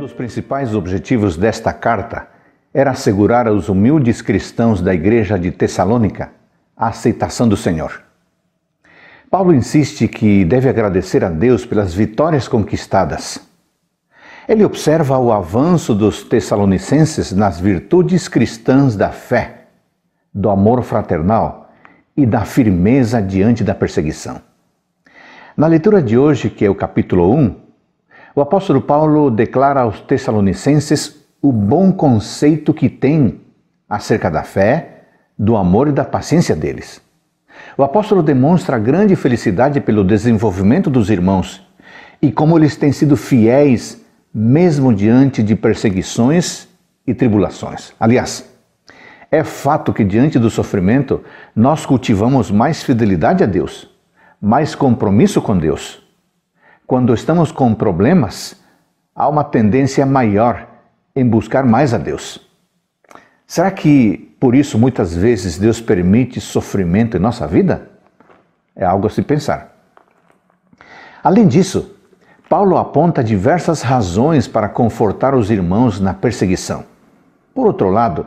dos principais objetivos desta carta era assegurar aos humildes cristãos da igreja de Tessalônica a aceitação do Senhor. Paulo insiste que deve agradecer a Deus pelas vitórias conquistadas. Ele observa o avanço dos tessalonicenses nas virtudes cristãs da fé, do amor fraternal e da firmeza diante da perseguição. Na leitura de hoje, que é o capítulo 1, o apóstolo Paulo declara aos Tessalonicenses o bom conceito que tem acerca da fé, do amor e da paciência deles. O apóstolo demonstra grande felicidade pelo desenvolvimento dos irmãos e como eles têm sido fiéis mesmo diante de perseguições e tribulações. Aliás, é fato que diante do sofrimento nós cultivamos mais fidelidade a Deus, mais compromisso com Deus quando estamos com problemas, há uma tendência maior em buscar mais a Deus. Será que por isso muitas vezes Deus permite sofrimento em nossa vida? É algo a se pensar. Além disso, Paulo aponta diversas razões para confortar os irmãos na perseguição. Por outro lado,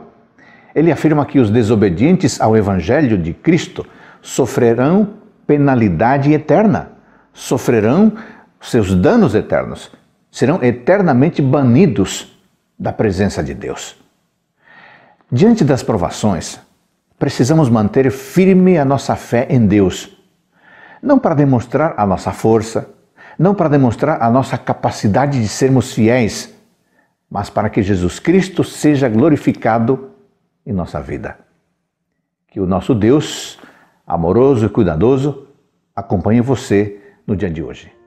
ele afirma que os desobedientes ao Evangelho de Cristo sofrerão penalidade eterna, sofrerão seus danos eternos serão eternamente banidos da presença de Deus. Diante das provações, precisamos manter firme a nossa fé em Deus, não para demonstrar a nossa força, não para demonstrar a nossa capacidade de sermos fiéis, mas para que Jesus Cristo seja glorificado em nossa vida. Que o nosso Deus, amoroso e cuidadoso, acompanhe você no dia de hoje.